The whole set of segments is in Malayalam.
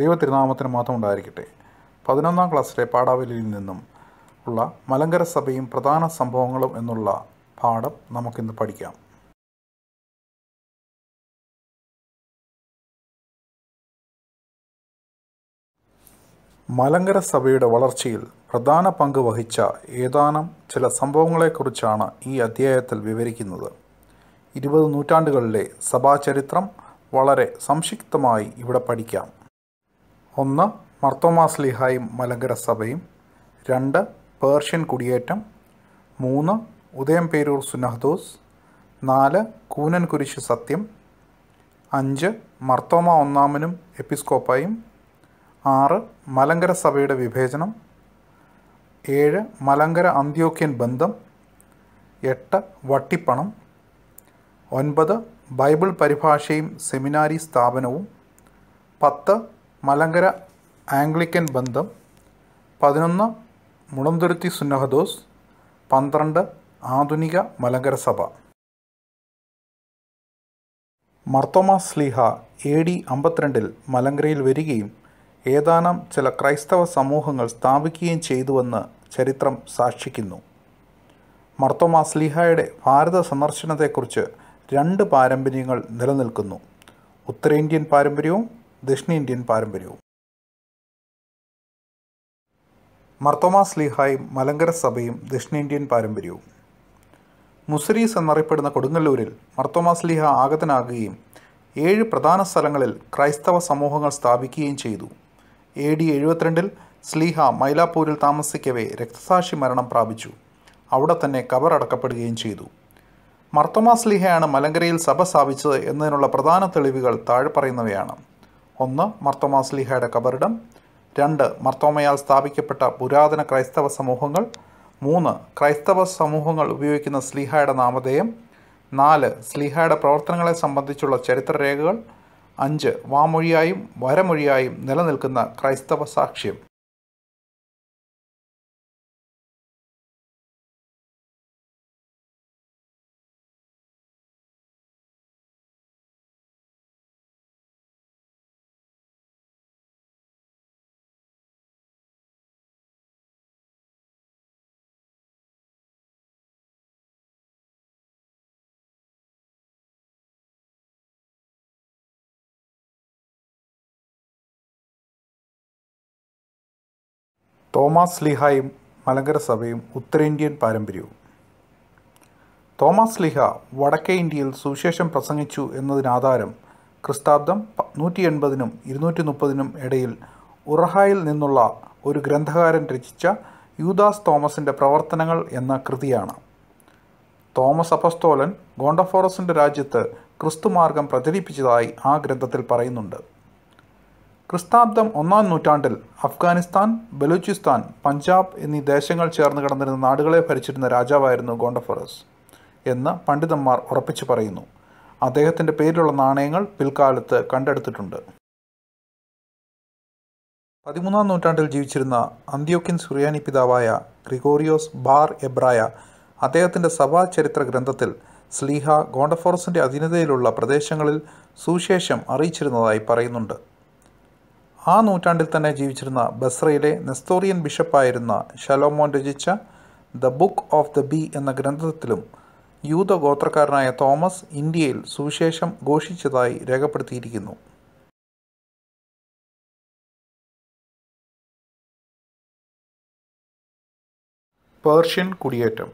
ദൈവതിരുനാമത്തിന് മാത്രം ഉണ്ടായിരിക്കട്ടെ പതിനൊന്നാം ക്ലാസ്സിലെ പാഠാവലിയിൽ നിന്നും ഉള്ള മലങ്കര സഭയും പ്രധാന സംഭവങ്ങളും എന്നുള്ള പാഠം നമുക്കിന്ന് പഠിക്കാം മലങ്കര സഭയുടെ വളർച്ചയിൽ പ്രധാന പങ്ക് വഹിച്ച ഏതാനും ചില സംഭവങ്ങളെക്കുറിച്ചാണ് ഈ അധ്യായത്തിൽ വിവരിക്കുന്നത് ഇരുപത് നൂറ്റാണ്ടുകളിലെ സഭാചരിത്രം വളരെ സംക്ഷിപ്തമായി ഇവിടെ പഠിക്കാം ഒന്ന് മർത്തോമാസ്ലിഹായും മലങ്കര സഭയും രണ്ട് പേർഷ്യൻ കുടിയേറ്റം മൂന്ന് ഉദയംപേരൂർ സുനഹദോസ് നാല് കൂനൻകുരിശ് സത്യം അഞ്ച് മർത്തോമ ഒന്നാമനും എപ്പിസ്കോപ്പായും ആറ് മലങ്കര സഭയുടെ വിഭേചനം ഏഴ് മലങ്കര അന്ത്യോക്യൻ ബന്ധം എട്ട് വട്ടിപ്പണം ഒൻപത് ബൈബിൾ പരിഭാഷയും സെമിനാരി സ്ഥാപനവും പത്ത് മലങ്കര ആംഗ്ലിക്കൻ ബന്ധം പതിനൊന്ന് മുളന്തുരുത്തി സുന്നഹദോസ് പന്ത്രണ്ട് ആധുനിക മലങ്കര സഭ മർത്തോമാ സ്ലീഹ എ ഡി അമ്പത്തിരണ്ടിൽ മലങ്കരയിൽ വരികയും ഏതാനും ചില ക്രൈസ്തവ സമൂഹങ്ങൾ സ്ഥാപിക്കുകയും ചെയ്തുവെന്ന് ചരിത്രം സാക്ഷിക്കുന്നു മർത്തോമാ സ്ലീഹയുടെ ഭാരത സന്ദർശനത്തെക്കുറിച്ച് രണ്ട് പാരമ്പര്യങ്ങൾ നിലനിൽക്കുന്നു ഉത്തരേന്ത്യൻ പാരമ്പര്യവും ദക്ഷിണേന്ത്യൻ പാരമ്പര്യവും മർത്തോമാ സ്ലീഹായും മലങ്കര സഭയും ദക്ഷിണേന്ത്യൻ പാരമ്പര്യവും മുസരീസ് എന്നറിയപ്പെടുന്ന കൊടുങ്ങല്ലൂരിൽ മർത്തോമാ സ്ലീഹ ആഗതനാകുകയും ഏഴ് പ്രധാന സ്ഥലങ്ങളിൽ ക്രൈസ്തവ സമൂഹങ്ങൾ സ്ഥാപിക്കുകയും ചെയ്തു എ ഡി എഴുപത്തിരണ്ടിൽ സ്ലീഹ മൈലാപ്പൂരിൽ താമസിക്കവേ രക്തസാക്ഷി മരണം പ്രാപിച്ചു അവിടെ തന്നെ കബറടക്കപ്പെടുകയും ചെയ്തു മർത്തോമാ സ്ലീഹയാണ് മലങ്കരയിൽ സഭ സ്ഥാപിച്ചത് എന്നതിനുള്ള പ്രധാന തെളിവുകൾ താഴെ പറയുന്നവയാണ് ഒന്ന് മർത്തോമാസ്ലിഹയുടെ കബറിടം രണ്ട് മർത്തോമയാൽ സ്ഥാപിക്കപ്പെട്ട പുരാതന ക്രൈസ്തവ സമൂഹങ്ങൾ മൂന്ന് ക്രൈസ്തവ സമൂഹങ്ങൾ ഉപയോഗിക്കുന്ന സ്ലിഹയുടെ നാമധേയം നാല് സ്ലിഹയുടെ പ്രവർത്തനങ്ങളെ സംബന്ധിച്ചുള്ള ചരിത്രരേഖകൾ അഞ്ച് വാമൊഴിയായും വരമൊഴിയായും നിലനിൽക്കുന്ന ക്രൈസ്തവ സാക്ഷ്യം തോമാസ് ലിഹായും മലങ്കര സഭയും ഉത്തരേന്ത്യൻ പാരമ്പര്യവും തോമസ് ലിഹ വടക്കേ ഇന്ത്യയിൽ സുവിശേഷം പ്രസംഗിച്ചു എന്നതിനാധാരം ക്രിസ്താബ്ദം നൂറ്റി എൺപതിനും ഇരുന്നൂറ്റി മുപ്പതിനും ഇടയിൽ ഉറഹായിൽ നിന്നുള്ള ഒരു ഗ്രന്ഥകാരൻ രചിച്ച യൂദാസ് തോമസിൻ്റെ പ്രവർത്തനങ്ങൾ എന്ന കൃതിയാണ് തോമസ് അപസ്തോലൻ ഗോണ്ടഫോറസിൻ്റെ രാജ്യത്ത് ക്രിസ്തുമാർഗം പ്രചരിപ്പിച്ചതായി ആ ഗ്രന്ഥത്തിൽ പറയുന്നുണ്ട് ക്രിസ്താബ്ദം ഒന്നാം നൂറ്റാണ്ടിൽ അഫ്ഗാനിസ്ഥാൻ ബലൂചിസ്ഥാൻ പഞ്ചാബ് എന്നീ ദേശങ്ങൾ ചേർന്ന് കിടന്നിരുന്ന നാടുകളെ ഭരിച്ചിരുന്ന രാജാവായിരുന്നു ഗോണ്ടഫറസ് എന്ന് പണ്ഡിതന്മാർ ഉറപ്പിച്ചു പറയുന്നു അദ്ദേഹത്തിൻ്റെ പേരിലുള്ള നാണയങ്ങൾ പിൽക്കാലത്ത് കണ്ടെടുത്തിട്ടുണ്ട് പതിമൂന്നാം നൂറ്റാണ്ടിൽ ജീവിച്ചിരുന്ന അന്ത്യോക്യൻ സുറിയാനി പിതാവായ ഗ്രിഗോറിയോസ് ബാർ എബ്രായ അദ്ദേഹത്തിൻ്റെ സഭാ ചരിത്ര ഗ്രന്ഥത്തിൽ സ്ലീഹ ഗോണ്ടഫോറസിൻ്റെ അധീനതയിലുള്ള പ്രദേശങ്ങളിൽ സുശേഷം അറിയിച്ചിരുന്നതായി പറയുന്നുണ്ട് ആ നൂറ്റാണ്ടിൽ തന്നെ ജീവിച്ചിരുന്ന ബസ്രയിലെ നെസ്തോറിയൻ ബിഷപ്പായിരുന്ന ഷലോമോൻ രചിച്ച the book of the bee എന്ന ഗ്രന്ഥത്തിലും യൂതഗോത്രക്കാരനായ തോമസ് ഇന്ത്യയിൽ സുവിശേഷം ഘോഷിച്ചതായി രേഖപ്പെടുത്തിയിരിക്കുന്നു പേർഷ്യൻ കുടിയേറ്റം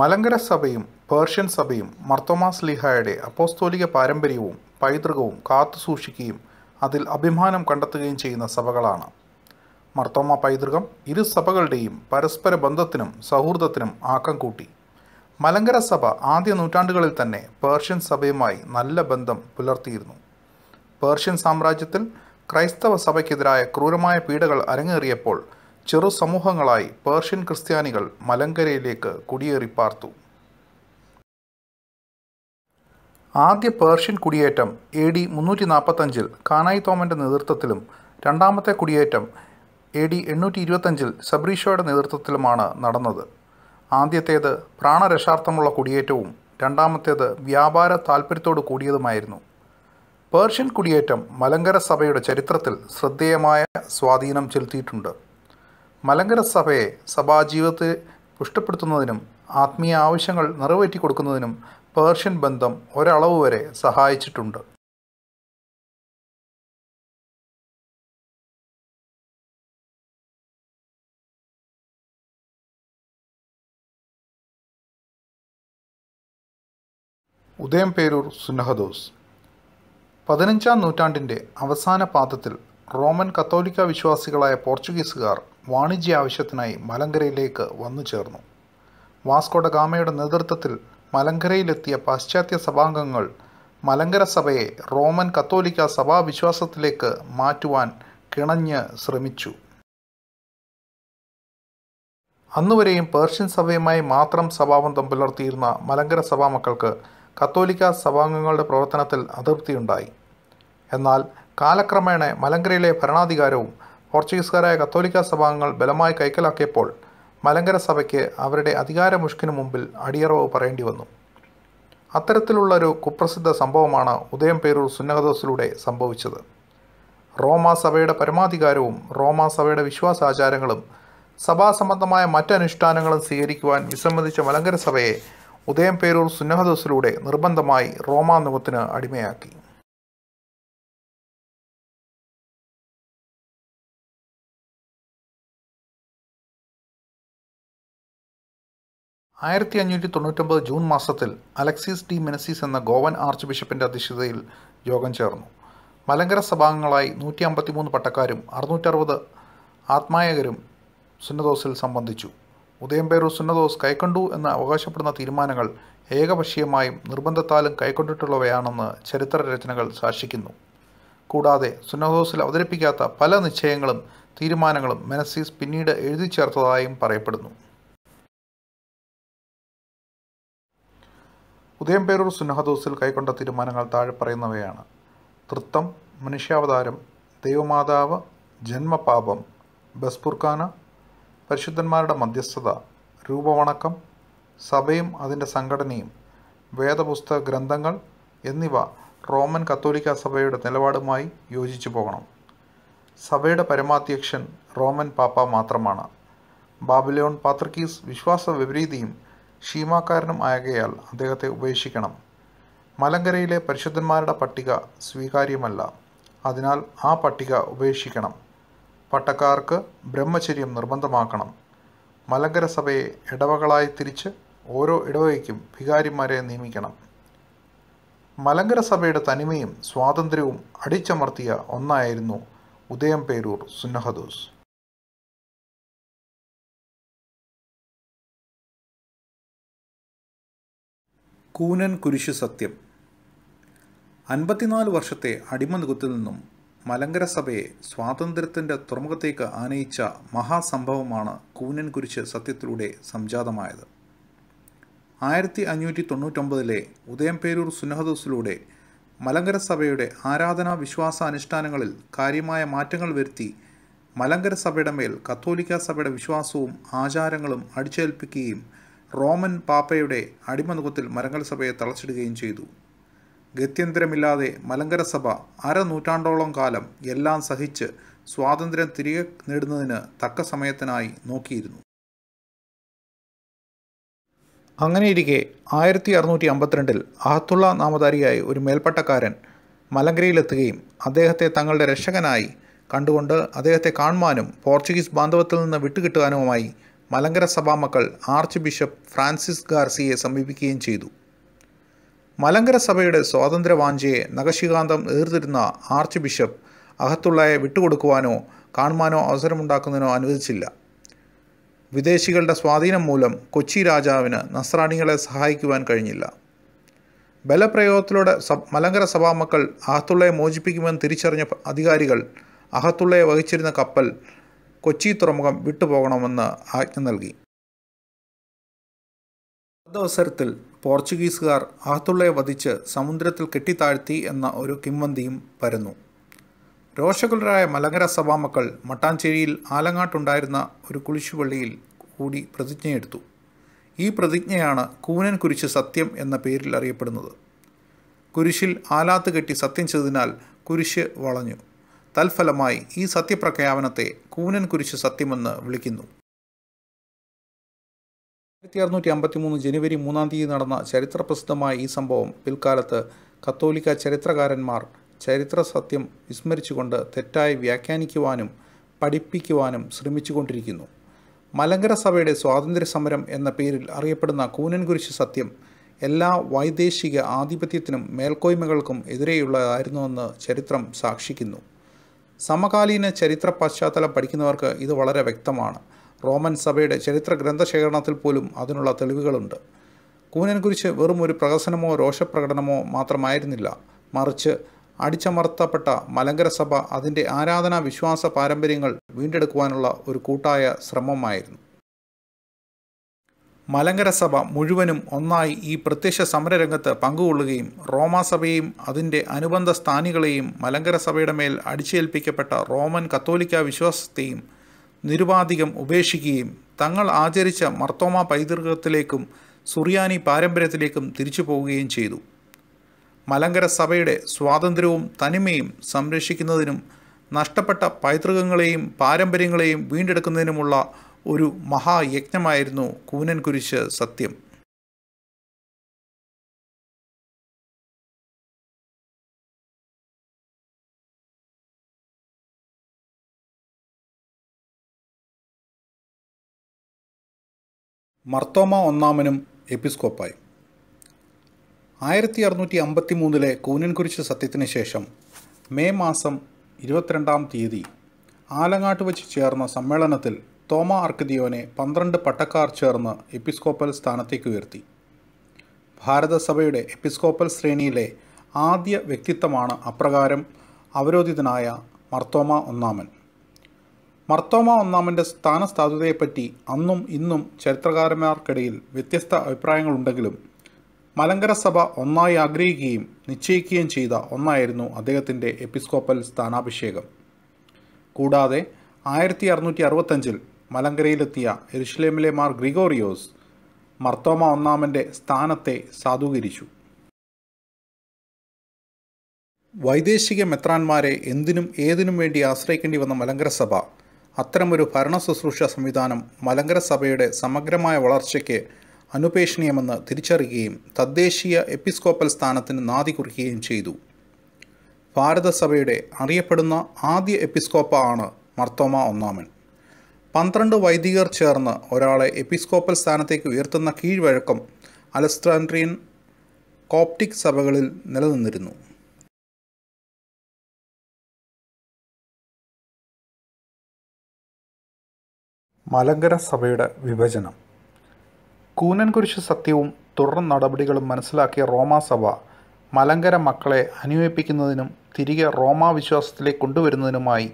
മലങ്കര സഭയും പേർഷ്യൻ സഭയും മർത്തോമാസ് ലിഹായുടെ അപ്പോസ്തോലിക പാരമ്പര്യവും പൈതൃകവും കാത്തുസൂക്ഷിക്കുകയും അതിൽ അഭിമാനം കണ്ടെത്തുകയും ചെയ്യുന്ന സഭകളാണ് മർത്തോമ പൈതൃകം ഇരു സഭകളുടെയും പരസ്പര ബന്ധത്തിനും സൗഹൃദത്തിനും ആക്കം കൂട്ടി മലങ്കര സഭ ആദ്യ നൂറ്റാണ്ടുകളിൽ തന്നെ പേർഷ്യൻ സഭയുമായി നല്ല ബന്ധം പുലർത്തിയിരുന്നു പേർഷ്യൻ സാമ്രാജ്യത്തിൽ ക്രൈസ്തവ സഭയ്ക്കെതിരായ ക്രൂരമായ പീഡകൾ അരങ്ങേറിയപ്പോൾ ചെറു സമൂഹങ്ങളായി പേർഷ്യൻ ക്രിസ്ത്യാനികൾ മലങ്കരയിലേക്ക് കുടിയേറി പാർത്തു ആദ്യ പേർഷ്യൻ കുടിയേറ്റം എ ഡി മുന്നൂറ്റി നാൽപ്പത്തഞ്ചിൽ കാനായി തോമൻ്റെ നേതൃത്വത്തിലും രണ്ടാമത്തെ കുടിയേറ്റം എ ഡി എണ്ണൂറ്റി ഇരുപത്തഞ്ചിൽ സബ്രീഷോയുടെ നേതൃത്വത്തിലുമാണ് നടന്നത് ആദ്യത്തേത് പ്രാണരക്ഷാർത്ഥമുള്ള കുടിയേറ്റവും രണ്ടാമത്തേത് വ്യാപാര താൽപ്പര്യത്തോട് കൂടിയതുമായിരുന്നു പേർഷ്യൻ കുടിയേറ്റം മലങ്കര സഭയുടെ ചരിത്രത്തിൽ ശ്രദ്ധേയമായ സ്വാധീനം ചെലുത്തിയിട്ടുണ്ട് മലങ്കര സഭയെ സഭാജീവിതത്തെ പുഷ്ടപ്പെടുത്തുന്നതിനും ആത്മീയ ആവശ്യങ്ങൾ നിറവേറ്റി കൊടുക്കുന്നതിനും പേർഷ്യൻ ബന്ധം ഒരളവ് വരെ സഹായിച്ചിട്ടുണ്ട് ഉദയം പേരൂർ സുന്നഹദോസ് പതിനഞ്ചാം നൂറ്റാണ്ടിൻ്റെ അവസാന പാദത്തിൽ റോമൻ കത്തോലിക്ക വിശ്വാസികളായ പോർച്ചുഗീസുകാർ വാണിജ്യ ആവശ്യത്തിനായി മലങ്കരയിലേക്ക് വന്നു ചേർന്നു വാസ്കോഡ ഗാമയുടെ നേതൃത്വത്തിൽ മലങ്കരയിലെത്തിയ പാശ്ചാത്യ സഭാംഗങ്ങൾ മലങ്കര സഭയെ റോമൻ കത്തോലിക്ക സഭാവിശ്വാസത്തിലേക്ക് മാറ്റുവാൻ കിണഞ്ഞ് ശ്രമിച്ചു അന്നുവരെയും പേർഷ്യൻ സഭയുമായി മാത്രം സഭാബന്ധം പുലർത്തിയിരുന്ന മലങ്കര സഭാ മക്കൾക്ക് കത്തോലിക്ക സഭാംഗങ്ങളുടെ പ്രവർത്തനത്തിൽ അതൃപ്തിയുണ്ടായി എന്നാൽ കാലക്രമേണ മലങ്കരയിലെ ഭരണാധികാരവും പോർച്ചുഗീസുകാരായ കത്തോലിക്ക സഭാംഗങ്ങൾ ബലമായി കൈക്കലാക്കിയപ്പോൾ മലങ്കര സഭയ്ക്ക് അവരുടെ അധികാരമുഷ്കിനു മുമ്പിൽ അടിയറവ് പറയേണ്ടി വന്നു ഒരു കുപ്രസിദ്ധ സംഭവമാണ് ഉദയം പേരൂർ സുന്നഹദോസിലൂടെ സംഭവിച്ചത് റോമാ സഭയുടെ പരമാധികാരവും റോമാ സഭയുടെ വിശ്വാസാചാരങ്ങളും സഭാസംബന്ധമായ മറ്റനുഷ്ഠാനങ്ങളും സ്വീകരിക്കുവാൻ വിസമ്മതിച്ച മലങ്കര സഭയെ ഉദയം പേരൂർ സുന്നഹദോസിലൂടെ നിർബന്ധമായി റോമാനുഖത്തിന് അടിമയാക്കി ആയിരത്തി അഞ്ഞൂറ്റി തൊണ്ണൂറ്റൊമ്പത് ജൂൺ മാസത്തിൽ അലക്സിസ് ഡി മെനസിസ് എന്ന ഗോവൻ ആർച്ച് ബിഷപ്പിൻ്റെ അധ്യക്ഷതയിൽ യോഗം ചേർന്നു മലങ്കര സഭാംഗങ്ങളായി നൂറ്റി മൂന്ന് പട്ടക്കാരും അറുന്നൂറ്ററുപത് ആത്മായകരും സുന്നദോസിൽ സംബന്ധിച്ചു ഉദയംപേരൂർ സുന്നദോസ് കൈക്കൊണ്ടു എന്ന് അവകാശപ്പെടുന്ന തീരുമാനങ്ങൾ ഏകപക്ഷീയമായും നിർബന്ധത്താലും കൈക്കൊണ്ടിട്ടുള്ളവയാണെന്ന് ചരിത്ര രചനകൾ സാക്ഷിക്കുന്നു കൂടാതെ സുന്നദോസിൽ അവതരിപ്പിക്കാത്ത പല നിശ്ചയങ്ങളും തീരുമാനങ്ങളും മെനസീസ് പിന്നീട് എഴുതി ചേർത്തതായും പറയപ്പെടുന്നു ഉദയം പേരൂർ സുന്നഹദോസിൽ കൈക്കൊണ്ട തീരുമാനങ്ങൾ താഴെ പറയുന്നവയാണ് തൃത്തം മനുഷ്യാവതാരം ദൈവമാതാവ് ജന്മപാപം ബസ്പുർഖാന പരിശുദ്ധന്മാരുടെ മധ്യസ്ഥത രൂപവണക്കം സഭയും അതിൻ്റെ സംഘടനയും വേദപുസ്തക ഗ്രന്ഥങ്ങൾ എന്നിവ റോമൻ കത്തോലിക്ക സഭയുടെ നിലപാടുമായി യോജിച്ചു പോകണം സഭയുടെ പരമാധ്യക്ഷൻ റോമൻ പാപ്പ മാത്രമാണ് ബാബിലോൺ പാത്രക്കീസ് വിശ്വാസ വിപരീതിയും ഷീമാക്കാരനും ആകയാൽ അദ്ദേഹത്തെ ഉപേക്ഷിക്കണം മലങ്കരയിലെ പരിശുദ്ധന്മാരുടെ പട്ടിക സ്വീകാര്യമല്ല അതിനാൽ ആ പട്ടിക ഉപേക്ഷിക്കണം പട്ടക്കാർക്ക് ബ്രഹ്മചര്യം നിർബന്ധമാക്കണം മലങ്കര സഭയെ ഇടവകളായി തിരിച്ച് ഓരോ ഇടവകയ്ക്കും ഭികാരിമാരെ നിയമിക്കണം മലങ്കര സഭയുടെ തനിമയും സ്വാതന്ത്ര്യവും അടിച്ചമർത്തിയ ഒന്നായിരുന്നു ഉദയം പേരൂർ സുന്നഹദോസ് കൂനൻ കുരിശു സത്യം അൻപത്തിനാല് വർഷത്തെ അടിമനികുത്തിൽ നിന്നും മലങ്കര സഭയെ സ്വാതന്ത്ര്യത്തിൻ്റെ തുറമുഖത്തേക്ക് ആനയിച്ച മഹാസംഭവമാണ് കൂനൻ കുരിശ് സത്യത്തിലൂടെ സംജാതമായത് ആയിരത്തി അഞ്ഞൂറ്റി തൊണ്ണൂറ്റൊമ്പതിലെ ഉദയംപേരൂർ സുനഹദോസിലൂടെ മലങ്കര സഭയുടെ ആരാധനാ വിശ്വാസ അനുഷ്ഠാനങ്ങളിൽ കാര്യമായ മാറ്റങ്ങൾ വരുത്തി മലങ്കര സഭയുടെ മേൽ കത്തോലിക്ക സഭയുടെ വിശ്വാസവും ആചാരങ്ങളും അടിച്ചേൽപ്പിക്കുകയും റോമൻ പാപ്പയുടെ അടിമനുഖത്തിൽ മലങ്കര സഭയെ തളച്ചിടുകയും ചെയ്തു ഗത്യന്തരമില്ലാതെ മലങ്കര സഭ അരനൂറ്റാണ്ടോളം കാലം എല്ലാം സഹിച്ച് സ്വാതന്ത്ര്യം തിരികെ നേടുന്നതിന് തക്ക സമയത്തിനായി നോക്കിയിരുന്നു അങ്ങനെയിരിക്കെ ആയിരത്തി അറുന്നൂറ്റി അമ്പത്തിരണ്ടിൽ അഹത്തുള്ള നാമധാരിയായ ഒരു മേൽപ്പട്ടക്കാരൻ മലങ്കരയിലെത്തുകയും അദ്ദേഹത്തെ തങ്ങളുടെ രക്ഷകനായി കണ്ടുകൊണ്ട് അദ്ദേഹത്തെ കാണുവാനും പോർച്ചുഗീസ് ബാന്ധവത്തിൽ നിന്ന് വിട്ടുകിട്ടുവാനുമായി മലങ്കര സഭാമക്കൾ ആർച്ച് ബിഷപ്പ് ഫ്രാൻസിസ് ഗാർസിയെ സമീപിക്കുകയും ചെയ്തു മലങ്കര സഭയുടെ സ്വാതന്ത്ര്യ നഖശികാന്തം എതിർത്തിരുന്ന ആർച്ച് ബിഷപ്പ് അഹത്തുള്ളയെ വിട്ടുകൊടുക്കുവാനോ കാണുവാനോ അവസരമുണ്ടാക്കുന്നതിനോ അനുവദിച്ചില്ല വിദേശികളുടെ സ്വാധീനം മൂലം കൊച്ചി രാജാവിന് നസ്രാണികളെ സഹായിക്കുവാൻ കഴിഞ്ഞില്ല ബലപ്രയോഗത്തിലൂടെ മലങ്കര സഭാമക്കൾ അഹത്തുള്ളയെ മോചിപ്പിക്കുമെന്ന് തിരിച്ചറിഞ്ഞ അധികാരികൾ അഹത്തുള്ളയെ വഹിച്ചിരുന്ന കപ്പൽ കൊച്ചി തുറമുഖം വിട്ടുപോകണമെന്ന് ആജ്ഞ നൽകി അതവസരത്തിൽ പോർച്ചുഗീസുകാർ അഹത്തുള്ളയെ വധിച്ച് സമുദ്രത്തിൽ കെട്ടിത്താഴ്ത്തി എന്ന ഒരു കിംവന്തിയും പരന്നു രോഷകുലരായ മലങ്കര സഭാമക്കൾ മട്ടാഞ്ചേരിയിൽ ആലങ്ങാട്ടുണ്ടായിരുന്ന ഒരു കുളിശുപള്ളിയിൽ കൂടി പ്രതിജ്ഞയെടുത്തു ഈ പ്രതിജ്ഞയാണ് കൂനൻ കുരിശ് സത്യം എന്ന പേരിൽ അറിയപ്പെടുന്നത് കുരിശിൽ ആലാത്ത് കെട്ടി സത്യം ചെയ്തതിനാൽ കുരിശ് വളഞ്ഞു തൽഫലമായി ഈ സത്യപ്രഖ്യാപനത്തെ കൂനൻ കുരിശ് സത്യമെന്ന് വിളിക്കുന്നു ആയിരത്തി അറുന്നൂറ്റി മൂന്ന് ജനുവരി മൂന്നാം തീയതി നടന്ന ചരിത്രപ്രസിദ്ധമായ ഈ സംഭവം പിൽക്കാലത്ത് കത്തോലിക്ക ചരിത്രകാരന്മാർ ചരിത്ര സത്യം വിസ്മരിച്ചുകൊണ്ട് തെറ്റായി വ്യാഖ്യാനിക്കുവാനും പഠിപ്പിക്കുവാനും ശ്രമിച്ചുകൊണ്ടിരിക്കുന്നു മലങ്കര സഭയുടെ സ്വാതന്ത്ര്യ സമരം എന്ന പേരിൽ അറിയപ്പെടുന്ന കൂനൻകുരിശ് സത്യം എല്ലാ വൈദേശിക ആധിപത്യത്തിനും മേൽക്കോയ്മകൾക്കും എതിരെയുള്ളതായിരുന്നുവെന്ന് ചരിത്രം സാക്ഷിക്കുന്നു സമകാലീന ചരിത്ര പശ്ചാത്തലം പഠിക്കുന്നവർക്ക് ഇത് വളരെ വ്യക്തമാണ് റോമൻ സഭയുടെ ചരിത്ര ഗ്രന്ഥശേഖരണത്തിൽ പോലും അതിനുള്ള തെളിവുകളുണ്ട് കൂനനെക്കുറിച്ച് വെറും ഒരു പ്രഹസനമോ രോഷപ്രകടനമോ മാത്രമായിരുന്നില്ല മറിച്ച് അടിച്ചമർത്തപ്പെട്ട മലങ്കര സഭ അതിൻ്റെ ആരാധനാ വിശ്വാസ പാരമ്പര്യങ്ങൾ വീണ്ടെടുക്കുവാനുള്ള ഒരു കൂട്ടായ ശ്രമമായിരുന്നു മലങ്കര സഭ മുഴുവനും ഒന്നായി ഈ പ്രത്യക്ഷ സമരരംഗത്ത് പങ്കുകൊള്ളുകയും റോമാസഭയും അതിൻ്റെ അനുബന്ധ സ്ഥാനികളെയും മലങ്കര സഭയുടെ മേൽ അടിച്ചേൽപ്പിക്കപ്പെട്ട റോമൻ കത്തോലിക്ക വിശ്വാസത്തെയും നിരുപാധികം ഉപേക്ഷിക്കുകയും തങ്ങൾ ആചരിച്ച മർത്തോമ പൈതൃകത്തിലേക്കും സുറിയാനി പാരമ്പര്യത്തിലേക്കും തിരിച്ചു പോവുകയും ചെയ്തു മലങ്കര സഭയുടെ സ്വാതന്ത്ര്യവും തനിമയും സംരക്ഷിക്കുന്നതിനും നഷ്ടപ്പെട്ട പൈതൃകങ്ങളെയും പാരമ്പര്യങ്ങളെയും വീണ്ടെടുക്കുന്നതിനുമുള്ള ഒരു മഹായജ്ഞമായിരുന്നു കൂനൻ കുരിശ് സത്യം മർത്തോമ ഒന്നാമനും എപ്പിസ്കോപ്പായി ആയിരത്തി അറുന്നൂറ്റി അമ്പത്തി മൂന്നിലെ കൂനൻകുരിശ് സത്യത്തിന് ശേഷം മെയ് മാസം ഇരുപത്തിരണ്ടാം തീയതി ആലങ്ങാട്ട് വച്ച് ചേർന്ന സമ്മേളനത്തിൽ തോമ ആർക്കതിയോനെ പന്ത്രണ്ട് പട്ടക്കാർ ചേർന്ന് എപ്പിസ്കോപ്പൽ സ്ഥാനത്തേക്ക് ഉയർത്തി ഭാരതസഭയുടെ എപ്പിസ്കോപ്പൽ ശ്രേണിയിലെ ആദ്യ വ്യക്തിത്വമാണ് അപ്രകാരം അവരോധിതനായ മർത്തോമ ഒന്നാമൻ മർത്തോമ ഒന്നാമൻ്റെ സ്ഥാനസ്ഥാതുതയെപ്പറ്റി അന്നും ഇന്നും ചരിത്രകാരന്മാർക്കിടയിൽ വ്യത്യസ്ത അഭിപ്രായങ്ങളുണ്ടെങ്കിലും മലങ്കര സഭ ഒന്നായി ആഗ്രഹിക്കുകയും നിശ്ചയിക്കുകയും ചെയ്ത ഒന്നായിരുന്നു അദ്ദേഹത്തിൻ്റെ എപ്പിസ്കോപ്പൽ സ്ഥാനാഭിഷേകം കൂടാതെ ആയിരത്തി അറുന്നൂറ്റി അറുപത്തഞ്ചിൽ മലങ്കരയിലെത്തിയ എരുഷ്ലേമിലെ മാർ ഗ്രിഗോറിയോസ് മർത്തോമ ഒന്നാമൻ്റെ സ്ഥാനത്തെ സാധൂകരിച്ചു വൈദേശിക മെത്രാന്മാരെ എന്തിനും ഏതിനും വേണ്ടി ആശ്രയിക്കേണ്ടി വന്ന മലങ്കര സഭ അത്തരമൊരു ഭരണ ശുശ്രൂഷ സംവിധാനം മലങ്കര സഭയുടെ സമഗ്രമായ വളർച്ചയ്ക്ക് അനുപേക്ഷണീയമെന്ന് തിരിച്ചറിയുകയും തദ്ദേശീയ എപ്പിസ്കോപ്പൽ സ്ഥാനത്തിന് നാദി കുറിക്കുകയും ചെയ്തു ഭാരതസഭയുടെ അറിയപ്പെടുന്ന ആദ്യ എപ്പിസ്കോപ്പ ആണ് മർത്തോമ ഒന്നാമൻ പന്ത്രണ്ട് വൈദികർ ചേർന്ന് ഒരാളെ എപ്പിസ്കോപ്പൽ സ്ഥാനത്തേക്ക് ഉയർത്തുന്ന കീഴ്വഴക്കം അലസ്ട്രാൻഡ്രിയൻ കോപ്റ്റിക് സഭകളിൽ നിലനിന്നിരുന്നു മലങ്കര സഭയുടെ വിഭജനം കൂനൻകുരിശ് സത്യവും തുടർ നടപടികളും മനസ്സിലാക്കിയ റോമാ സഭ മലങ്കര മക്കളെ അനുയോജിപ്പിക്കുന്നതിനും തിരികെ റോമാ വിശ്വാസത്തിലേക്ക് കൊണ്ടുവരുന്നതിനുമായി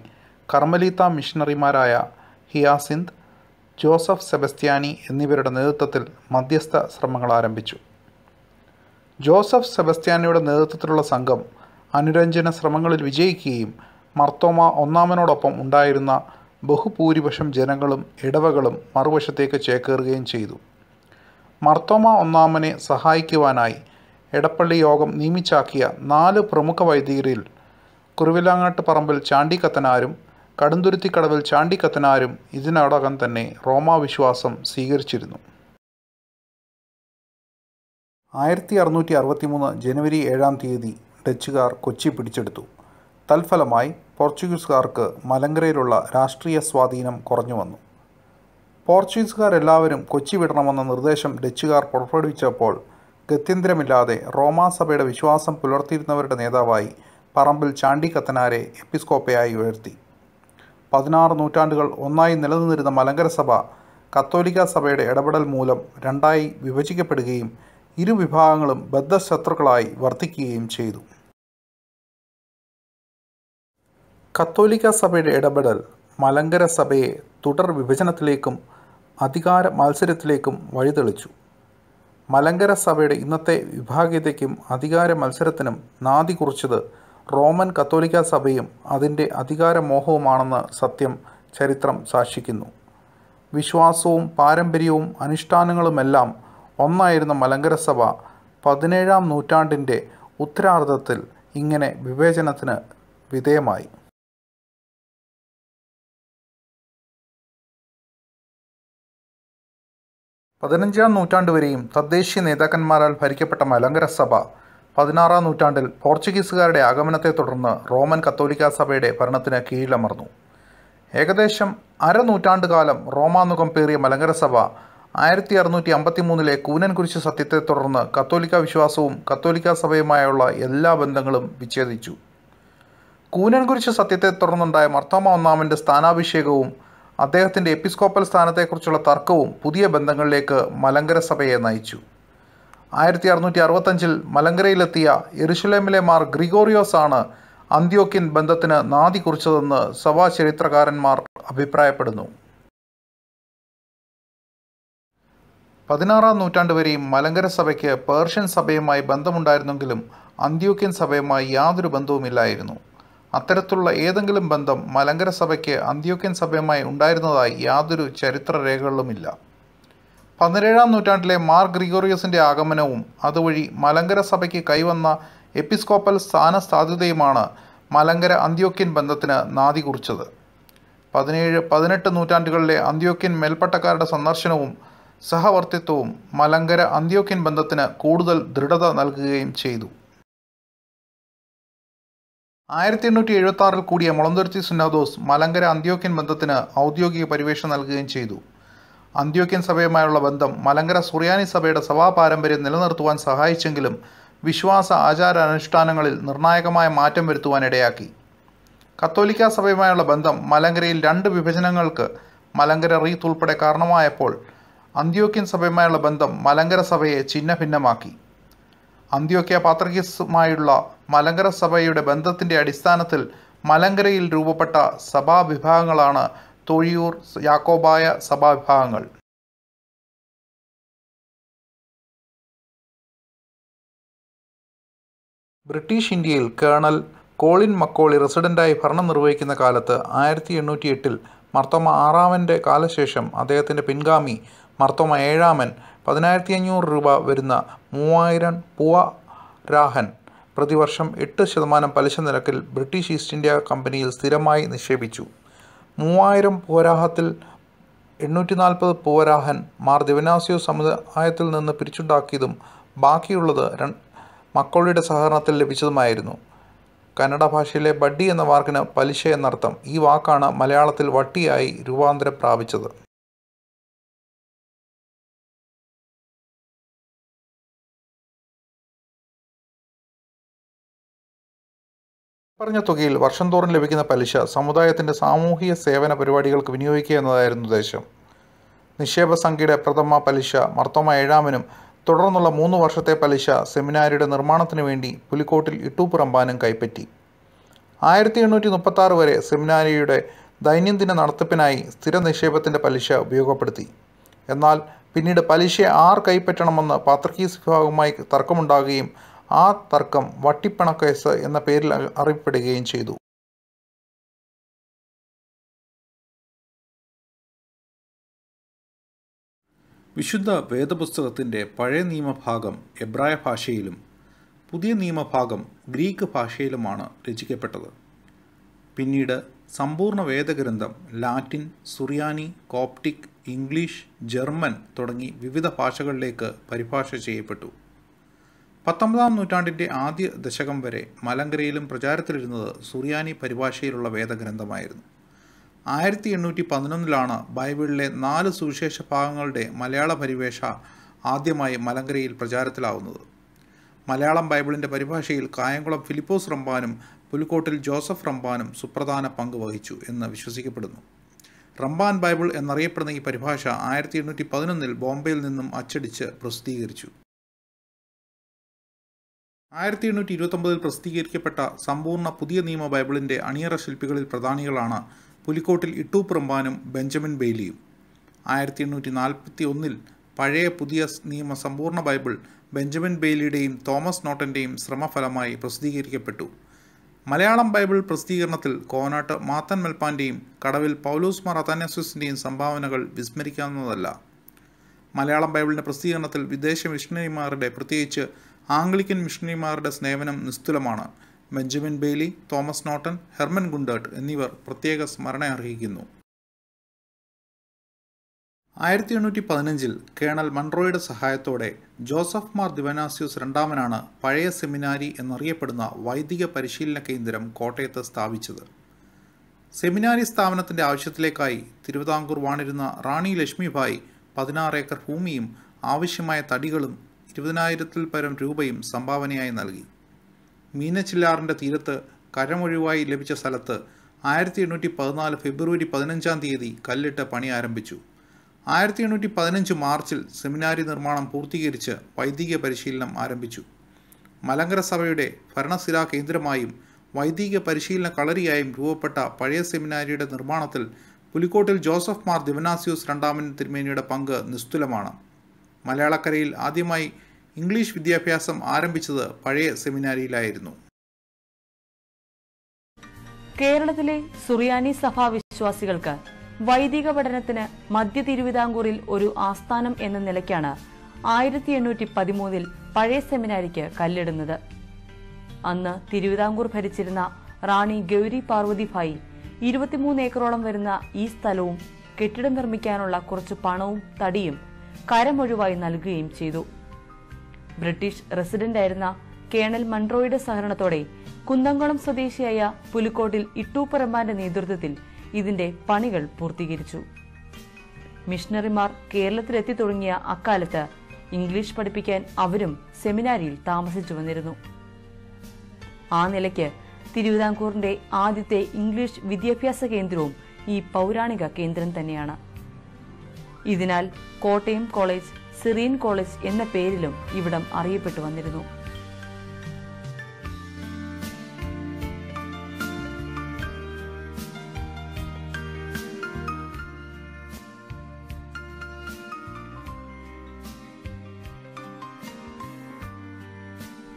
കർമ്മലീത്ത മിഷണറിമാരായ ഹിയാസിന്ത് ജോസഫ് സെബസ്ത്യാനി എന്നിവരുടെ നേതൃത്വത്തിൽ മധ്യസ്ഥ ശ്രമങ്ങൾ ആരംഭിച്ചു ജോസഫ് സെബസ്ത്യാനിയുടെ നേതൃത്വത്തിലുള്ള സംഘം അനുരഞ്ജന ശ്രമങ്ങളിൽ വിജയിക്കുകയും മർത്തോമ ഒന്നാമനോടൊപ്പം ഉണ്ടായിരുന്ന ബഹുഭൂരിപക്ഷം ജനങ്ങളും ഇടവകളും മറുവശത്തേക്ക് ചേക്കേറുകയും ചെയ്തു മർത്തോമ ഒന്നാമനെ സഹായിക്കുവാനായി എടപ്പള്ളി യോഗം നിയമിച്ചാക്കിയ നാല് പ്രമുഖ വൈദികരിൽ കുറുവിലാങ്ങാട്ട് പറമ്പിൽ ചാണ്ടിക്കത്തനാരും കടുന്തുരുത്തിക്കടവിൽ ചാണ്ടിക്കത്തനാരും ഇതിനോടകം തന്നെ റോമാവിശ്വാസം സ്വീകരിച്ചിരുന്നു ആയിരത്തി അറുന്നൂറ്റി അറുപത്തിമൂന്ന് ജനുവരി ഏഴാം തീയതി ഡച്ചുകാർ കൊച്ചി പിടിച്ചെടുത്തു തൽഫലമായി പോർച്ചുഗീസുകാർക്ക് മലങ്കരയിലുള്ള രാഷ്ട്രീയ സ്വാധീനം കുറഞ്ഞു വന്നു പോർച്ചുഗീസുകാർ എല്ലാവരും കൊച്ചി വിടണമെന്ന നിർദ്ദേശം ഡച്ചുകാർ പുറപ്പെടുവിച്ചപ്പോൾ ഗത്യന്തരമില്ലാതെ റോമാസഭയുടെ വിശ്വാസം പുലർത്തിയിരുന്നവരുടെ നേതാവായി പറമ്പിൽ ചാണ്ടിക്കത്തനാരെ എപ്പിസ്കോപ്പയായി ഉയർത്തി പതിനാറ് നൂറ്റാണ്ടുകൾ ഒന്നായി നിലനിന്നിരുന്ന മലങ്കര സഭ കത്തോലിക്ക സഭയുടെ ഇടപെടൽ മൂലം രണ്ടായി വിഭജിക്കപ്പെടുകയും ഇരു വിഭാഗങ്ങളും ബദ്ധശത്രുക്കളായി വർദ്ധിക്കുകയും ചെയ്തു കത്തോലിക്ക സഭയുടെ ഇടപെടൽ മലങ്കര സഭയെ തുടർ വിഭജനത്തിലേക്കും അധികാര മത്സരത്തിലേക്കും വഴിതെളിച്ചു മലങ്കര സഭയുടെ ഇന്നത്തെ വിഭാഗീയതയ്ക്കും അധികാര മത്സരത്തിനും നാന്ദി കുറിച്ചത് റോമൻ കത്തോലിക്ക സഭയും അതിൻ്റെ അധികാരമോഹവുമാണെന്ന് സത്യം ചരിത്രം സാക്ഷിക്കുന്നു വിശ്വാസവും പാരമ്പര്യവും അനുഷ്ഠാനങ്ങളുമെല്ലാം ഒന്നായിരുന്ന മലങ്കര സഭ പതിനേഴാം നൂറ്റാണ്ടിൻ്റെ ഉത്തരാർത്ഥത്തിൽ ഇങ്ങനെ വിവേചനത്തിന് വിധേയമായി പതിനഞ്ചാം നൂറ്റാണ്ട് വരെയും തദ്ദേശീയ നേതാക്കന്മാരാൽ ഭരിക്കപ്പെട്ട മലങ്കര സഭ പതിനാറാം നൂറ്റാണ്ടിൽ പോർച്ചുഗീസുകാരുടെ ആഗമനത്തെ തുടർന്ന് റോമൻ കത്തോലിക്ക സഭയുടെ ഭരണത്തിന് കീഴിലമർന്നു ഏകദേശം അരനൂറ്റാണ്ട് കാലം റോമാനുഖം പേറിയ മലങ്കര സഭ ആയിരത്തി അറുന്നൂറ്റി അമ്പത്തി മൂന്നിലെ കൂനൻ കുരിശ് സത്യത്തെ തുടർന്ന് കത്തോലിക്ക വിശ്വാസവും കത്തോലിക്ക സഭയുമായുള്ള എല്ലാ ബന്ധങ്ങളും വിച്ഛേദിച്ചു കൂനൻ കുരിശ് സത്യത്തെ തുടർന്നുണ്ടായ മർത്തോമ ഒന്നാമൻ്റെ സ്ഥാനാഭിഷേകവും അദ്ദേഹത്തിൻ്റെ എപ്പിസ്കോപ്പൽ സ്ഥാനത്തെക്കുറിച്ചുള്ള തർക്കവും പുതിയ ബന്ധങ്ങളിലേക്ക് മലങ്കര സഭയെ നയിച്ചു ആയിരത്തി അറുന്നൂറ്റി അറുപത്തഞ്ചിൽ മലങ്കരയിലെത്തിയ എരുഷലേമിലെ മാർ ഗ്രിഗോറിയോസ് ആണ് അന്ത്യോക്യൻ ബന്ധത്തിന് നാദി കുറിച്ചതെന്ന് സഭാ ചരിത്രകാരന്മാർ അഭിപ്രായപ്പെടുന്നു പതിനാറാം നൂറ്റാണ്ട് വരെയും മലങ്കര സഭയ്ക്ക് പേർഷ്യൻ സഭയുമായി ബന്ധമുണ്ടായിരുന്നെങ്കിലും അന്ത്യോക്യൻ സഭയുമായി യാതൊരു ബന്ധവുമില്ലായിരുന്നു അത്തരത്തിലുള്ള ഏതെങ്കിലും ബന്ധം മലങ്കര സഭയ്ക്ക് അന്ത്യോക്യൻ സഭയുമായി ഉണ്ടായിരുന്നതായി യാതൊരു ചരിത്രരേഖകളുമില്ല പതിനേഴാം നൂറ്റാണ്ടിലെ മാർ ഗ്രിഗോറിയസിൻ്റെ ആഗമനവും അതുവഴി മലങ്കര സഭയ്ക്ക് കൈവന്ന എപ്പിസ്കോപ്പൽ സ്ഥാനസാധ്യതയുമാണ് മലങ്കര അന്ത്യോക്യൻ ബന്ധത്തിന് നാദി കുറിച്ചത് പതിനേഴ് പതിനെട്ട് നൂറ്റാണ്ടുകളിലെ അന്ത്യോക്യൻ മേൽപ്പട്ടക്കാരുടെ സന്ദർശനവും സഹവർത്തിത്വവും മലങ്കര അന്ത്യോക്യൻ ബന്ധത്തിന് കൂടുതൽ ദൃഢത നൽകുകയും ചെയ്തു ആയിരത്തി എണ്ണൂറ്റി എഴുപത്തി ആറിൽ കൂടിയ മുളന്തുരുത്തി സുനാദോസ് മലങ്കര അന്ത്യോക്യൻ ബന്ധത്തിന് ഔദ്യോഗിക പരിവേഷം നൽകുകയും ചെയ്തു അന്ത്യോക്യൻ സഭയുമായുള്ള ബന്ധം മലങ്കര സുറിയാനി സഭയുടെ സഭാ പാരമ്പര്യം നിലനിർത്തുവാൻ സഹായിച്ചെങ്കിലും വിശ്വാസ ആചാര അനുഷ്ഠാനങ്ങളിൽ നിർണായകമായ മാറ്റം വരുത്തുവാൻ ഇടയാക്കി കത്തോലിക്ക സഭയുമായുള്ള ബന്ധം മലങ്കരയിൽ രണ്ട് വിഭജനങ്ങൾക്ക് മലങ്കര റീത്ത് ഉൾപ്പെടെ കാരണമായപ്പോൾ അന്ത്യോക്യൻ സഭയുമായുള്ള ബന്ധം മലങ്കര സഭയെ ഭിന്നമാക്കി അന്ത്യോക്യ പാത്രകിസുമായുള്ള മലങ്കര സഭയുടെ ബന്ധത്തിൻ്റെ അടിസ്ഥാനത്തിൽ മലങ്കരയിൽ രൂപപ്പെട്ട സഭാ വിഭാഗങ്ങളാണ് തൊഴിയൂർ യാക്കോബായ സഭാവിഭാഗങ്ങൾ ബ്രിട്ടീഷ് ഇന്ത്യയിൽ കേണൽ കോളിൻ മക്കോളി റെസിഡൻ്റായി ഭരണം നിർവഹിക്കുന്ന കാലത്ത് ആയിരത്തി എണ്ണൂറ്റി എട്ടിൽ മർത്തോമ ആറാമൻ്റെ കാലശേഷം അദ്ദേഹത്തിൻ്റെ പിൻഗാമി മർത്തോമ ഏഴാമൻ പതിനായിരത്തി അഞ്ഞൂറ് രൂപ വരുന്ന മൂവായിരം പുവ രാഹൻ പ്രതിവർഷം എട്ട് ശതമാനം പലിശ നിരക്കിൽ ബ്രിട്ടീഷ് ഈസ്റ്റ് ഇന്ത്യ കമ്പനിയിൽ സ്ഥിരമായി നിക്ഷേപിച്ചു മൂവായിരം പോരാഹത്തിൽ എണ്ണൂറ്റി നാൽപ്പത് പോരാഹൻ മാർ ദിവനാസിയോ സമുദായത്തിൽ നിന്ന് പിരിച്ചുണ്ടാക്കിയതും ബാക്കിയുള്ളത് മക്കളുടെ സഹകരണത്തിൽ ലഭിച്ചതുമായിരുന്നു കന്നഡ ഭാഷയിലെ ബഡ്ഡി എന്ന വാക്കിന് പലിശ എന്നർത്ഥം ഈ വാക്കാണ് മലയാളത്തിൽ വട്ടിയായി രൂപാന്തരം പ്രാപിച്ചത് പറഞ്ഞ തുകയിൽ വർഷം തോറും ലഭിക്കുന്ന പലിശ സമുദായത്തിൻ്റെ സാമൂഹിക സേവന പരിപാടികൾക്ക് വിനിയോഗിക്കുക എന്നതായിരുന്നു ഉദ്ദേശം നിക്ഷേപ സംഖ്യയുടെ പ്രഥമ പലിശ മർത്തോമ ഏഴാമനും തുടർന്നുള്ള മൂന്ന് വർഷത്തെ പലിശ സെമിനാരിയുടെ നിർമ്മാണത്തിന് വേണ്ടി പുലിക്കോട്ടിൽ ഇട്ടൂപ്പുറമ്പാനും കൈപ്പറ്റി ആയിരത്തി എണ്ണൂറ്റി ആറ് വരെ സെമിനാരിയുടെ ദൈനംദിന നടത്തിപ്പിനായി സ്ഥിര നിക്ഷേപത്തിൻ്റെ പലിശ ഉപയോഗപ്പെടുത്തി എന്നാൽ പിന്നീട് പലിശ ആർ കൈപ്പറ്റണമെന്ന് പാത്രക്കീസ് വിഭാഗവുമായി തർക്കമുണ്ടാകുകയും ആ തർക്കം വട്ടിപ്പണക്കേസ് എന്ന പേരിൽ അറിയപ്പെടുകയും ചെയ്തു വിശുദ്ധ വേദപുസ്തകത്തിൻ്റെ പഴയ നിയമഭാഗം എബ്രായ ഭാഷയിലും പുതിയ നിയമഭാഗം ഗ്രീക്ക് ഭാഷയിലുമാണ് രചിക്കപ്പെട്ടത് പിന്നീട് സമ്പൂർണ്ണ വേദഗ്രന്ഥം Latin Suriyani Coptic English German തുടങ്ങി വിവിധ ഭാഷകളിലേക്ക് പരിഭാഷ ചെയ്യപ്പെട്ടു പത്തൊമ്പതാം നൂറ്റാണ്ടിൻ്റെ ആദ്യ ദശകം വരെ മലങ്കരയിലും പ്രചാരത്തിലിരുന്നത് സുറിയാനി പരിഭാഷയിലുള്ള വേദഗ്രന്ഥമായിരുന്നു ആയിരത്തി എണ്ണൂറ്റി പതിനൊന്നിലാണ് ബൈബിളിലെ നാല് സുവിശേഷ ഭാഗങ്ങളുടെ മലയാള പരിവേഷ ആദ്യമായി മലങ്കരയിൽ പ്രചാരത്തിലാവുന്നത് മലയാളം ബൈബിളിൻ്റെ പരിഭാഷയിൽ കായംകുളം ഫിലിപ്പോസ് റമ്പാനും പുലിക്കോട്ടിൽ ജോസഫ് റമ്പാനും സുപ്രധാന പങ്ക് വഹിച്ചു എന്ന് വിശ്വസിക്കപ്പെടുന്നു റമ്പാൻ ബൈബിൾ എന്നറിയപ്പെടുന്ന ഈ പരിഭാഷ ആയിരത്തി എണ്ണൂറ്റി പതിനൊന്നിൽ ബോംബെയിൽ നിന്നും അച്ചടിച്ച് പ്രസിദ്ധീകരിച്ചു ആയിരത്തി എണ്ണൂറ്റി ഇരുപത്തൊമ്പതിൽ പ്രസിദ്ധീകരിക്കപ്പെട്ട സമ്പൂർണ്ണ പുതിയ നിയമ ബൈബിളിൻ്റെ അണിയറ ശില്പികളിൽ പ്രധാനികളാണ് പുലിക്കോട്ടിൽ ഇട്ടൂപ്രമ്പാനും ബെഞ്ചമിൻ ബെയ്ലിയും ആയിരത്തി എണ്ണൂറ്റി നാൽപ്പത്തി ഒന്നിൽ പഴയ പുതിയ നിയമ സമ്പൂർണ്ണ ബൈബിൾ ബെഞ്ചമിൻ ബെയ്ലിയുടെയും തോമസ് നോട്ടൻ്റെയും ശ്രമഫലമായി പ്രസിദ്ധീകരിക്കപ്പെട്ടു മലയാളം ബൈബിൾ പ്രസിദ്ധീകരണത്തിൽ കോനാട്ട് മാത്തൻ മെൽപ്പാൻ്റെയും കടവിൽ പൗലൂസ് മാർ അതാനാസ്യൂസിൻ്റെയും സംഭാവനകൾ വിസ്മരിക്കാവുന്നതല്ല മലയാളം ബൈബിളിൻ്റെ പ്രസിദ്ധീകരണത്തിൽ വിദേശ മിഷണറിമാരുടെ പ്രത്യേകിച്ച് ആംഗ്ലിക്കൻ മിഷണറിമാരുടെ സ്നേവനം നിസ്തുലമാണ് Benjamin Bailey Thomas Norton Hermann Gundert എന്നിവർ പ്രത്യേക സ്മരണ അർഹിക്കുന്നു ആയിരത്തി എണ്ണൂറ്റി പതിനഞ്ചിൽ കേണൽ മൺറോയുടെ സഹായത്തോടെ ജോസഫ് മാർ ദിവനാസ്യൂസ് രണ്ടാമനാണ് പഴയ സെമിനാരി എന്നറിയപ്പെടുന്ന വൈദിക പരിശീലന കേന്ദ്രം കോട്ടയത്ത് സ്ഥാപിച്ചത് സെമിനാരി സ്ഥാപനത്തിൻ്റെ ആവശ്യത്തിലേക്കായി തിരുവിതാംകൂർ വാണിരുന്ന റാണി ലക്ഷ്മിഭായ് പതിനാറ് ഏക്കർ ഭൂമിയും ആവശ്യമായ തടികളും ഇരുപതിനായിരത്തിൽ പരം രൂപയും സംഭാവനയായി നൽകി മീനച്ചില്ലാറിൻ്റെ തീരത്ത് കരമൊഴിവായി ലഭിച്ച സ്ഥലത്ത് ആയിരത്തി എണ്ണൂറ്റി പതിനാല് ഫെബ്രുവരി പതിനഞ്ചാം തീയതി കല്ലിട്ട് പണി ആരംഭിച്ചു ആയിരത്തി എണ്ണൂറ്റി പതിനഞ്ച് മാർച്ചിൽ സെമിനാരി നിർമ്മാണം പൂർത്തീകരിച്ച് വൈദിക പരിശീലനം ആരംഭിച്ചു മലങ്കര സഭയുടെ ഭരണസിരാ കേന്ദ്രമായും വൈദിക പരിശീലന കളരിയായും രൂപപ്പെട്ട പഴയ സെമിനാരിയുടെ നിർമ്മാണത്തിൽ പുലിക്കോട്ടിൽ ജോസഫ് മാർ ദിവനാസിയോസ് രണ്ടാമൻ തിരുമേനിയുടെ പങ്ക് നിസ്തുലമാണ് മലയാളക്കരയിൽ ആദ്യമായി ഇംഗ്ലീഷ് വിദ്യാഭ്യാസം ആരംഭിച്ചത് പഴയ സെമിനാരിയിലായിരുന്നു കേരളത്തിലെ സുറിയാനി സഭാ വിശ്വാസികൾക്ക് വൈദിക പഠനത്തിന് മധ്യ തിരുവിതാംകൂറിൽ ഒരു ആസ്ഥാനം എന്ന നിലയ്ക്കാണ് ആയിരത്തി എണ്ണൂറ്റി പതിമൂന്നിൽ പഴയ സെമിനാരിക്ക് കല്ലിടുന്നത് അന്ന് തിരുവിതാംകൂർ ഭരിച്ചിരുന്ന റാണി ഗൗരി പാർവതിഭായി ഇരുപത്തിമൂന്ന് ഏക്കറോളം വരുന്ന ഈ സ്ഥലവും കെട്ടിടം നിർമ്മിക്കാനുള്ള കുറച്ച് പണവും തടിയും കരമൊഴിവായി നൽകുകയും ചെയ്തു ബ്രിട്ടീഷ് ആയിരുന്ന കേണൽ മൺട്രോയുടെ സഹകരണത്തോടെ കുന്നംകുളം സ്വദേശിയായ പുലിക്കോട്ടിൽ ഇട്ടൂപ്പറമ്പാന്റെ നേതൃത്വത്തിൽ ഇതിന്റെ പണികൾ പൂർത്തീകരിച്ചു മിഷണറിമാർ കേരളത്തിലെത്തി തുടങ്ങിയ അക്കാലത്ത് ഇംഗ്ലീഷ് പഠിപ്പിക്കാൻ അവരും സെമിനാരിയിൽ താമസിച്ചു വന്നിരുന്നു ആ നിലയ്ക്ക് തിരുവിതാംകൂറിന്റെ ആദ്യത്തെ ഇംഗ്ലീഷ് വിദ്യാഭ്യാസ കേന്ദ്രവും ഈ പൗരാണിക കേന്ദ്രം തന്നെയാണ് ഇതിനാൽ കോട്ടയം കോളേജ് സിറീൻ കോളേജ് എന്ന പേരിലും ഇവിടം അറിയപ്പെട്ടു വന്നിരുന്നു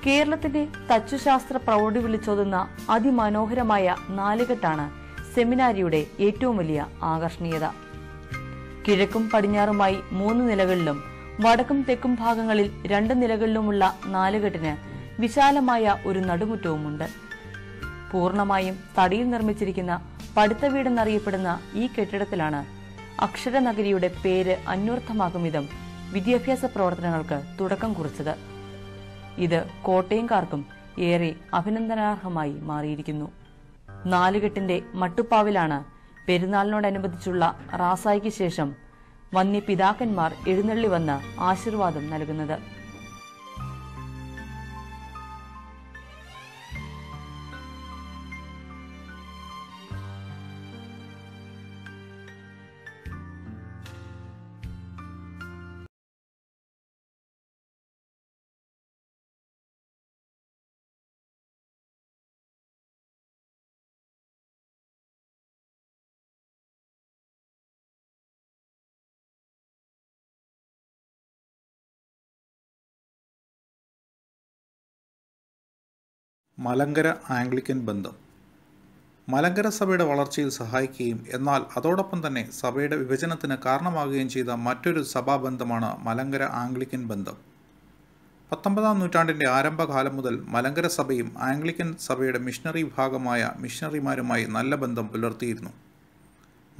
കേരളത്തിന്റെ തച്ചുശാസ്ത്ര പ്രൗഢി വിളിച്ചോതുന്ന അതിമനോഹരമായ നാലുകെട്ടാണ് സെമിനാരിയുടെ ഏറ്റവും വലിയ ആകർഷണീയത കിഴക്കും പടിഞ്ഞാറുമായി മൂന്ന് നിലകളിലും വടക്കും തെക്കും ഭാഗങ്ങളിൽ രണ്ട് നിലകളിലുമുള്ള നാലുകെട്ടിന് വിശാലമായ ഒരു നടുമുറ്റവുമുണ്ട് പൂർണ്ണമായും തടിയിൽ നിർമ്മിച്ചിരിക്കുന്ന പടുത്ത വീടെന്നറിയപ്പെടുന്ന ഈ കെട്ടിടത്തിലാണ് അക്ഷരനഗരിയുടെ പേര് അന്വർത്ഥമാകും വിധം വിദ്യാഭ്യാസ പ്രവർത്തനങ്ങൾക്ക് തുടക്കം കുറിച്ചത് ഇത് കോട്ടയംകാർക്കും ഏറെ അഭിനന്ദനാർഹമായി മാറിയിരിക്കുന്നു നാലുകെട്ടിന്റെ മട്ടുപ്പാവിലാണ് പെരുന്നാളിനോടനുബന്ധിച്ചുള്ള റാസായിക്ക് ശേഷം വന്യ പിതാക്കന്മാർ എഴുന്നള്ളി വന്ന് ആശീർവാദം നൽകുന്നത് മലങ്കര ആംഗ്ലിക്കൻ ബന്ധം മലങ്കര സഭയുടെ വളർച്ചയിൽ സഹായിക്കുകയും എന്നാൽ അതോടൊപ്പം തന്നെ സഭയുടെ വിഭജനത്തിന് കാരണമാകുകയും ചെയ്ത മറ്റൊരു സഭാബന്ധമാണ് മലങ്കര ആംഗ്ലിക്കൻ ബന്ധം പത്തൊമ്പതാം നൂറ്റാണ്ടിൻ്റെ ആരംഭകാലം മുതൽ മലങ്കര സഭയും ആംഗ്ലിക്കൻ സഭയുടെ മിഷണറി വിഭാഗമായ മിഷണറിമാരുമായി നല്ല ബന്ധം പുലർത്തിയിരുന്നു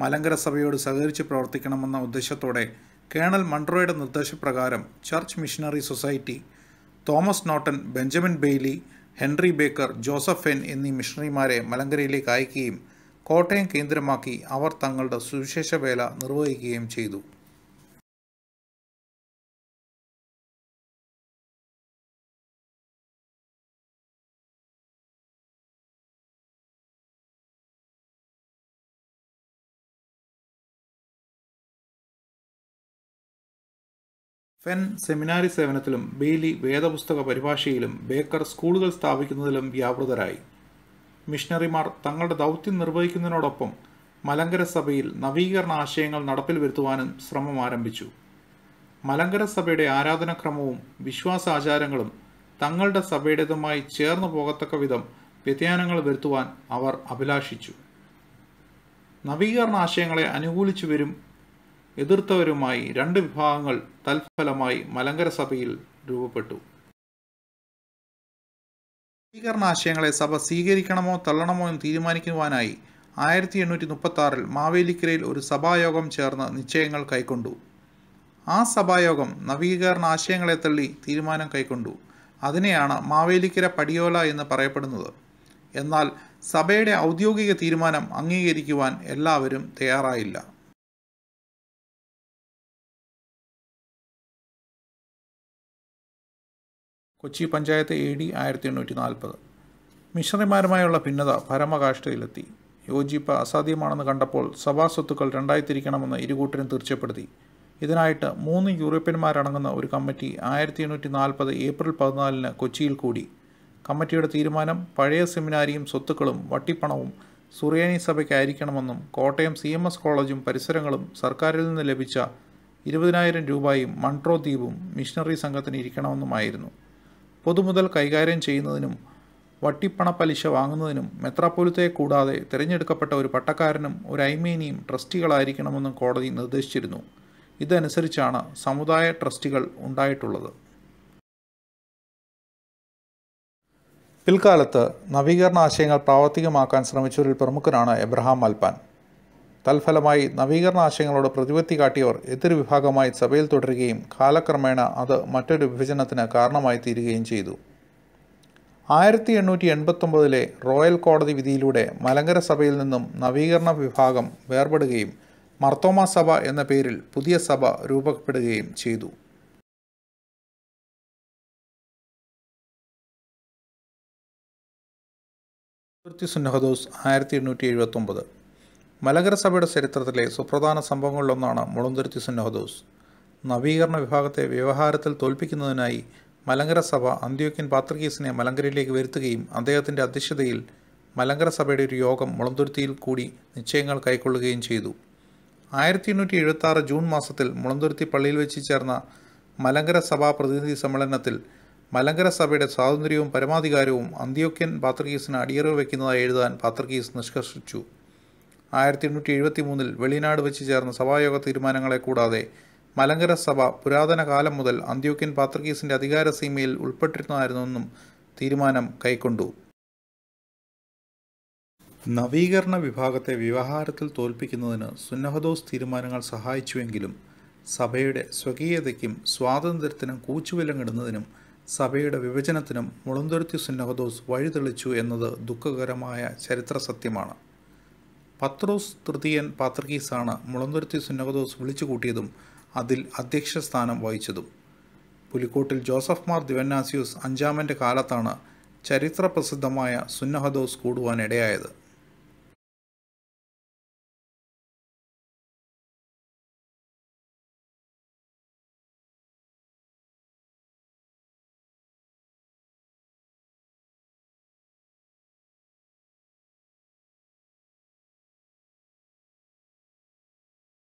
മലങ്കര സഭയോട് സഹകരിച്ച് പ്രവർത്തിക്കണമെന്ന ഉദ്ദേശത്തോടെ കേണൽ മൺട്രോയുടെ നിർദ്ദേശപ്രകാരം church missionary society Thomas Norton Benjamin Bailey Henry Baker Joseph എൻ എന്നീ മിഷണറിമാരെ മലങ്കരയിലേക്ക് അയക്കുകയും കോട്ടയം കേന്ദ്രമാക്കി അവർ തങ്ങളുടെ സുവിശേഷ വേല നിർവഹിക്കുകയും ചെയ്തു ഫെൻ സെമിനാരി സേവനത്തിലും ബെയ്ലി വേദപുസ്തക പരിഭാഷയിലും ബേക്കർ സ്കൂളുകൾ സ്ഥാപിക്കുന്നതിലും വ്യാപൃതരായി മിഷണറിമാർ തങ്ങളുടെ ദൗത്യം നിർവഹിക്കുന്നതിനോടൊപ്പം മലങ്കര സഭയിൽ നവീകരണ ആശയങ്ങൾ നടപ്പിൽ വരുത്തുവാനും ശ്രമം ആരംഭിച്ചു മലങ്കര സഭയുടെ ആരാധനാക്രമവും വിശ്വാസാചാരങ്ങളും തങ്ങളുടെ സഭയുടേതുമായി ചേർന്നു പോകത്തക്ക വിധം വ്യതിയാനങ്ങൾ വരുത്തുവാൻ അവർ അഭിലാഷിച്ചു നവീകരണ ആശയങ്ങളെ അനുകൂലിച്ചു വരും എതിർത്തവരുമായി രണ്ട് വിഭാഗങ്ങൾ തൽഫലമായി മലങ്കര സഭയിൽ രൂപപ്പെട്ടു സ്വീകരണാശയങ്ങളെ സഭ സ്വീകരിക്കണമോ തള്ളണമോ എന്ന് തീരുമാനിക്കുവാനായി ആയിരത്തി എണ്ണൂറ്റി മുപ്പത്തി ആറിൽ മാവേലിക്കരയിൽ ഒരു സഭായോഗം ചേർന്ന് നിശ്ചയങ്ങൾ കൈക്കൊണ്ടു ആ സഭായോഗം നവീകരണ ആശയങ്ങളെ തള്ളി തീരുമാനം കൈക്കൊണ്ടു അതിനെയാണ് മാവേലിക്കര പടിയോല എന്ന് പറയപ്പെടുന്നത് എന്നാൽ സഭയുടെ ഔദ്യോഗിക തീരുമാനം അംഗീകരിക്കുവാൻ എല്ലാവരും തയ്യാറായില്ല കൊച്ചി പഞ്ചായത്ത് എ ഡി ആയിരത്തി എണ്ണൂറ്റി നാൽപ്പത് മിഷണറിമാരുമായുള്ള ഭിന്നത പരമകാഷ്ഠയിലെത്തി യോജിപ്പ് അസാധ്യമാണെന്ന് കണ്ടപ്പോൾ സഭാസ്വത്തുക്കൾ രണ്ടായി തിരിക്കണമെന്ന് ഇരുകൂട്ടരും തീർച്ചപ്പെടുത്തി ഇതിനായിട്ട് മൂന്ന് യൂറോപ്യന്മാരടങ്ങുന്ന ഒരു കമ്മിറ്റി ആയിരത്തി എണ്ണൂറ്റി നാൽപ്പത് ഏപ്രിൽ പതിനാലിന് കൊച്ചിയിൽ കൂടി കമ്മിറ്റിയുടെ തീരുമാനം പഴയ സെമിനാരിയും സ്വത്തുക്കളും വട്ടിപ്പണവും സുറിയാനി സഭയ്ക്കായിരിക്കണമെന്നും കോട്ടയം സി എം എസ് കോളേജും പരിസരങ്ങളും സർക്കാരിൽ നിന്ന് ലഭിച്ച ഇരുപതിനായിരം രൂപയും മൺട്രോ ദ്വീപും മിഷണറി സംഘത്തിന് ഇരിക്കണമെന്നുമായിരുന്നു പൊതുമുതൽ കൈകാര്യം ചെയ്യുന്നതിനും വട്ടിപ്പണ പലിശ വാങ്ങുന്നതിനും മെത്രാപ്പൊലിത്തയെ കൂടാതെ തിരഞ്ഞെടുക്കപ്പെട്ട ഒരു പട്ടക്കാരനും ഒരു ഐമേനിയും ട്രസ്റ്റികളായിരിക്കണമെന്നും കോടതി നിർദ്ദേശിച്ചിരുന്നു ഇതനുസരിച്ചാണ് സമുദായ ട്രസ്റ്റികൾ ഉണ്ടായിട്ടുള്ളത് പിൽക്കാലത്ത് നവീകരണ ആശയങ്ങൾ പ്രാവർത്തികമാക്കാൻ ശ്രമിച്ചവരിൽ പ്രമുഖനാണ് എബ്രഹാം മൽപാൻ തൽഫലമായി നവീകരണ ആശയങ്ങളോട് പ്രതിപത്തി കാട്ടിയവർ എതിർ വിഭാഗമായി സഭയിൽ തുടരുകയും കാലക്രമേണ അത് മറ്റൊരു വിഭജനത്തിന് കാരണമായി തീരുകയും ചെയ്തു ആയിരത്തി എണ്ണൂറ്റി എൺപത്തൊമ്പതിലെ റോയൽ കോടതി വിധിയിലൂടെ മലങ്കര സഭയിൽ നിന്നും നവീകരണ വിഭാഗം വേർപെടുകയും മർത്തോമ സഭ എന്ന പേരിൽ പുതിയ സഭ രൂപപ്പെടുകയും ചെയ്തു സുന്നഹദോസ് ആയിരത്തി എണ്ണൂറ്റി ഒമ്പത് മലങ്കര സഭയുടെ ചരിത്രത്തിലെ സുപ്രധാന സംഭവങ്ങളിലൊന്നാണ് മുളന്തുരുത്തി സുന്നഹദോസ് നവീകരണ വിഭാഗത്തെ വ്യവഹാരത്തിൽ തോൽപ്പിക്കുന്നതിനായി മലങ്കര സഭ അന്ത്യോക്യൻ പാത്രകീസിനെ മലങ്കരയിലേക്ക് വരുത്തുകയും അദ്ദേഹത്തിൻ്റെ അധ്യക്ഷതയിൽ മലങ്കര സഭയുടെ ഒരു യോഗം മുളന്തുരുത്തിയിൽ കൂടി നിശ്ചയങ്ങൾ കൈക്കൊള്ളുകയും ചെയ്തു ആയിരത്തി എണ്ണൂറ്റി എഴുപത്തി ജൂൺ മാസത്തിൽ മുളന്തുരുത്തി പള്ളിയിൽ വെച്ച് ചേർന്ന മലങ്കര സഭാ പ്രതിനിധി സമ്മേളനത്തിൽ മലങ്കര സഭയുടെ സ്വാതന്ത്ര്യവും പരമാധികാരവും അന്ത്യോക്യൻ പാത്രകീസിന് അടിയറവ് വയ്ക്കുന്നതായി എഴുതാൻ പാത്രകീസ് നിഷ്കർഷിച്ചു ആയിരത്തി എണ്ണൂറ്റി എഴുപത്തി മൂന്നിൽ വെളിനാട് വെച്ച് ചേർന്ന സഭായോഗ തീരുമാനങ്ങളെ കൂടാതെ മലങ്കര സഭ പുരാതന കാലം മുതൽ അന്ത്യോക്യൻ പാത്രകീസിൻ്റെ അധികാര സീമയിൽ ഉൾപ്പെട്ടിരുന്നതായിരുന്നെന്നും തീരുമാനം കൈക്കൊണ്ടു നവീകരണ വിഭാഗത്തെ വ്യവഹാരത്തിൽ തോൽപ്പിക്കുന്നതിന് സുന്നഹദോസ് തീരുമാനങ്ങൾ സഹായിച്ചുവെങ്കിലും സഭയുടെ സ്വകീയതയ്ക്കും സ്വാതന്ത്ര്യത്തിനും കൂച്ചുവിലങ്ങിടുന്നതിനും സഭയുടെ വിഭജനത്തിനും മുളന്തുരുത്തി സുന്നഹദോസ് വഴിതെളിച്ചു എന്നത് ദുഃഖകരമായ ചരിത്ര സത്യമാണ് പത്രോസ് തൃതീയൻ പാത്രകീസാണ് മുളന്തുരുത്തി സുന്നകദോസ് വിളിച്ചു കൂട്ടിയതും അതിൽ അധ്യക്ഷ സ്ഥാനം വഹിച്ചതും പുലിക്കോട്ടിൽ ജോസഫ് മാർ ദിവന്നാസിയൂസ് അഞ്ചാമൻ്റെ കാലത്താണ് ചരിത്രപ്രസിദ്ധമായ സുന്നഹദോസ് കൂടുവാനിടയായത്